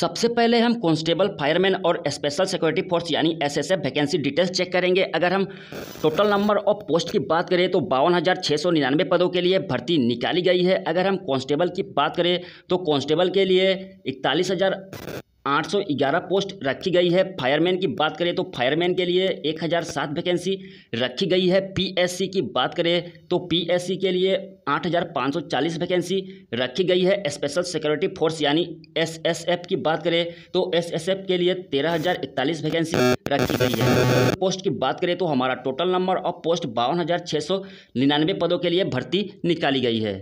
सबसे पहले हम कॉन्स्टेबल फायरमैन और स्पेशल सिक्योरिटी फोर्स यानी एसएसएफ वैकेंसी डिटेल्स चेक करेंगे अगर हम टोटल नंबर ऑफ पोस्ट की बात करें तो बावन पदों के लिए भर्ती निकाली गई है अगर हम कॉन्स्टेबल की बात करें तो कॉन्स्टेबल के लिए इकतालीस 811 पोस्ट रखी गई है फायरमैन की बात करें तो फायरमैन के लिए 1007 वैकेंसी रखी गई है पीएससी की बात करें तो पीएससी के लिए 8540 वैकेंसी रखी गई है स्पेशल सिक्योरिटी फोर्स यानी एसएसएफ की बात करें तो एसएसएफ के लिए 13041 वैकेंसी रखी गई है पोस्ट की बात करें तो हमारा टोटल नंबर ऑफ पोस्ट बावन पदों के लिए भर्ती निकाली गई है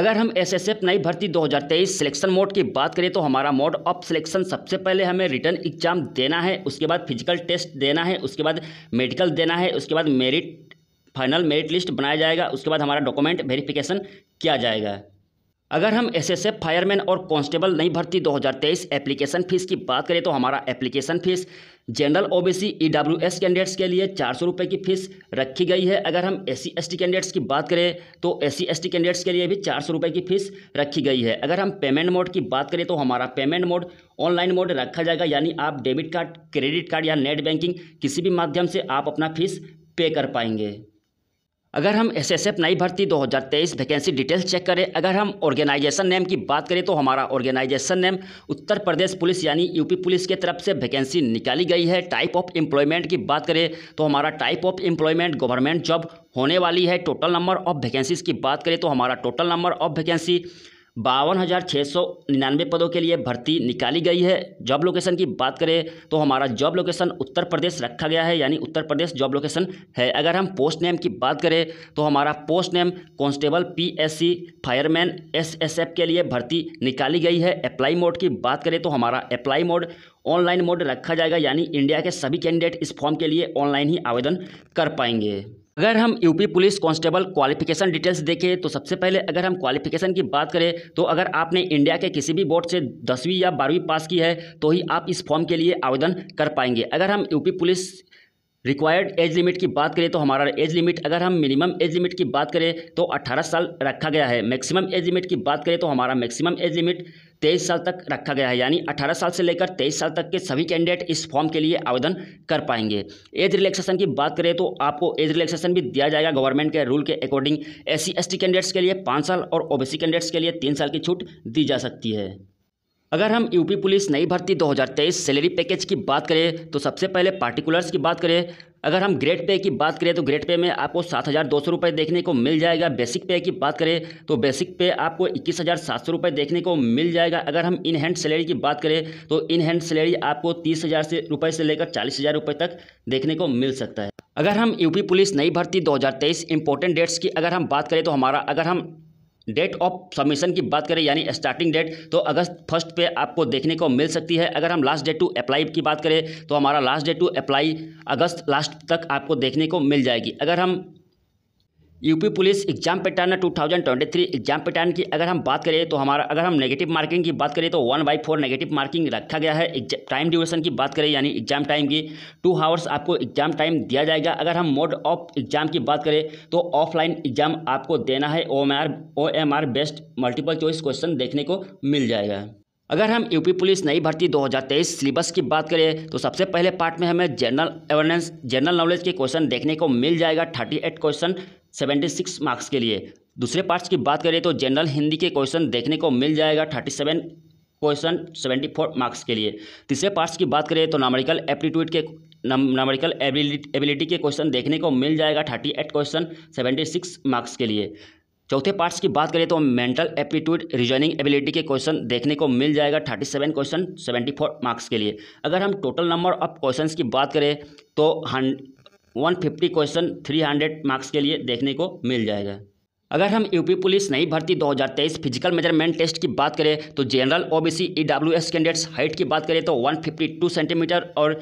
अगर हम एस एस एफ नई भर्ती 2023 सिलेक्शन मोड की बात करें तो हमारा मोड ऑफ सिलेक्शन सबसे पहले हमें रिटर्न एग्जाम देना है उसके बाद फिजिकल टेस्ट देना है उसके बाद मेडिकल देना है उसके बाद मेरिट फाइनल मेरिट लिस्ट बनाया जाएगा उसके बाद हमारा डॉक्यूमेंट वेरिफिकेशन किया जाएगा अगर हम एसएसएफ फायरमैन और कांस्टेबल नई भर्ती 2023 एप्लीकेशन फीस की बात करें तो हमारा application fees general OBC EWS candidates के लिए चार सौ रुपये की फीस रखी गई है अगर हम एस सी कैंडिडेट्स की बात करें तो एस सी कैंडिडेट्स के लिए भी चार सौ रुपये की फीस रखी गई है अगर हम पेमेंट मोड की बात करें तो हमारा पेमेंट मोड ऑनलाइन मोड रखा जाएगा यानी आप डेबिट कार्ड क्रेडिट कार्ड या नेट बैंकिंग किसी भी माध्यम से आप अपना फीस पे कर पाएंगे अगर हम एस एस एफ नई भर्ती 2023 वैकेंसी डिटेल्स चेक करें अगर हम ऑर्गेनाइजेशन नेम की बात करें तो हमारा organization name Uttar Pradesh police यानी यूपी पुलिस के तरफ से वैकेंसी निकाली गई है टाइप ऑफ एम्प्लॉयमेंट की बात करें तो हमारा type of employment government job होने वाली है टोटल नंबर ऑफ वैकेंसीज की बात करें तो हमारा टोटल नंबर ऑफ वैकेंसी बावन हज़ार छः सौ निन्यानवे पदों के लिए भर्ती निकाली गई है जॉब लोकेशन की बात करें तो हमारा जॉब लोकेशन उत्तर प्रदेश रखा गया है यानी उत्तर प्रदेश जॉब लोकेशन है अगर हम पोस्ट नेम की बात करें तो हमारा post name constable PSC fireman SSF के लिए भर्ती निकाली गई है अप्लाई मोड की बात करें तो हमारा अप्लाई मोड ऑनलाइन मोड रखा जाएगा यानी इंडिया के सभी कैंडिडेट इस फॉर्म के लिए ऑनलाइन ही आवेदन कर पाएंगे अगर हम UP police constable qualification details देखें तो सबसे पहले अगर हम क्वालिफिकेशन की बात करें तो अगर आपने इंडिया के किसी भी बोर्ड से दसवीं या बारहवीं पास की है तो ही आप इस फॉर्म के लिए आवेदन कर पाएंगे अगर हम UP police required age limit की बात करें तो हमारा एज लिमिट अगर हम मिनिमम एज लिमिट की बात करें तो 18 साल रखा गया है मैक्सिमम एज लिमिट की बात करें तो हमारा मैक्सिमम एज लिमिट तेईस साल तक रखा गया है यानी 18 साल से लेकर तेईस साल तक के सभी कैंडिडेट इस फॉर्म के लिए आवेदन कर पाएंगे एज रिलैक्सेशन की बात करें तो आपको एज रिलैक्सेशन भी दिया जाएगा गवर्नमेंट के रूल के अकॉर्डिंग एस सी कैंडिडेट्स के लिए पाँच साल और ओबीसी कैंडिडेट्स के लिए तीन साल की छूट दी जा सकती है अगर हम यूपी पुलिस नई भर्ती 2023 सैलरी पैकेज की बात करें तो सबसे पहले पार्टिकुलर्स की बात करें अगर हम ग्रेड पे की बात करें तो ग्रेड पे में आपको सात हज़ार दो सौ रुपये देखने को मिल जाएगा बेसिक पे की बात करें तो बेसिक पे आपको इक्कीस हज़ार सात सौ रुपये देखने को मिल जाएगा अगर हम इन हैंड सैलरी की बात करें तो इन हैंड सैलरी आपको तीस हज़ार से रुपये से लेकर चालीस हज़ार रुपये तक देखने को मिल सकता है अगर हम यूपी पुलिस नई भर्ती 2023 इंपॉर्टेंट डेट्स की अगर हम बात करें तो हमारा अगर हम डेट ऑफ सबमिशन की बात करें यानी स्टार्टिंग डेट तो अगस्त फर्स्ट पे आपको देखने को मिल सकती है अगर हम लास्ट डेट टू अप्लाई की बात करें तो हमारा लास्ट डेट टू अप्लाई अगस्त लास्ट तक आपको देखने को मिल जाएगी अगर हम UP police exam pattern 2023 exam pattern की अगर हम बात करें तो हमारा अगर हम नेगेटिव मार्किंग की बात करें तो one by four negative marking रखा गया है टाइम ड्यूरेशन की बात करें यानी एग्जाम टाइम की टू हावर्स आपको एग्जाम टाइम दिया जाएगा अगर हम मोड ऑफ एग्जाम की बात करें तो ऑफलाइन एग्जाम आपको देना है O M R O M R based multiple choice question देखने को मिल जाएगा अगर हम यूपी पुलिस नई भर्ती 2023 सिलेबस की बात करें तो सबसे पहले पार्ट में हमें जनरल अवेयरनेस जनरल नॉलेज के क्वेश्चन देखने को मिल जाएगा 38 क्वेश्चन सेवेंटी सिक्स मार्क्स के लिए दूसरे पार्ट्स की बात करें तो जनरल हिंदी के क्वेश्चन देखने को मिल जाएगा thirty seven question seventy four marks के लिए तीसरे पार्ट्स की बात करें तो नॉमरिकल एप्टीट्यूड के नॉमरिकल एबिलिटी के क्वेश्चन देखने को मिल जाएगा thirty eight question seventy six marks के लिए चौथे पार्ट्स की बात करें तो मेंटल एप्टीट्यूड रीजनिंग एबिलिटी के क्वेश्चन देखने को मिल जाएगा thirty seven question seventy four marks के लिए अगर हम टोटल नंबर ऑफ क्वेश्चंस की बात करें तो हंड one fifty question three hundred marks के लिए देखने को मिल जाएगा अगर हम यूपी पुलिस नई भर्ती 2023 फिजिकल मेजरमेंट टेस्ट की बात करें तो general OBC EWS candidates height की बात करें तो 152 सेंटीमीटर और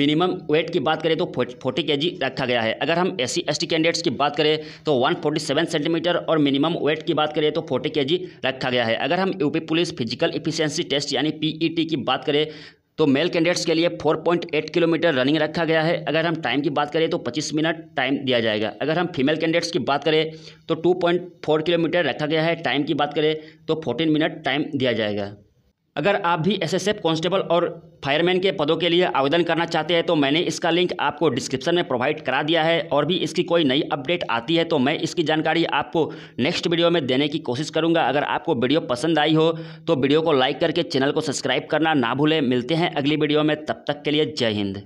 मिनिमम वेट की बात करें तो 40 के जी रखा गया है अगर हम एस सी एस कैंडिडेट्स की बात करें तो 147 सेंटीमीटर और मिनिमम वेट की बात करें तो 40 के जी रखा गया है अगर हम UP police physical efficiency test यानी पीईटी की बात करें तो मेल कैंडिडेट्स के लिए 4.8 किलोमीटर रनिंग रखा गया है अगर हम टाइम की बात करें तो 25 मिनट टाइम दिया जाएगा अगर हम फीमेल कैंडिडेट्स की बात करें तो 2.4 किलोमीटर रखा गया है टाइम की बात करें तो 14 मिनट टाइम दिया जाएगा अगर आप भी एसएसएफ कांस्टेबल और फायरमैन के पदों के लिए आवेदन करना चाहते हैं तो मैंने इसका लिंक आपको डिस्क्रिप्शन में प्रोवाइड करा दिया है और भी इसकी कोई नई अपडेट आती है तो मैं इसकी जानकारी आपको नेक्स्ट वीडियो में देने की कोशिश करूंगा अगर आपको वीडियो पसंद आई हो तो वीडियो को लाइक करके चैनल को सब्सक्राइब करना ना भूलें मिलते हैं अगली वीडियो में तब तक के लिए जय हिंद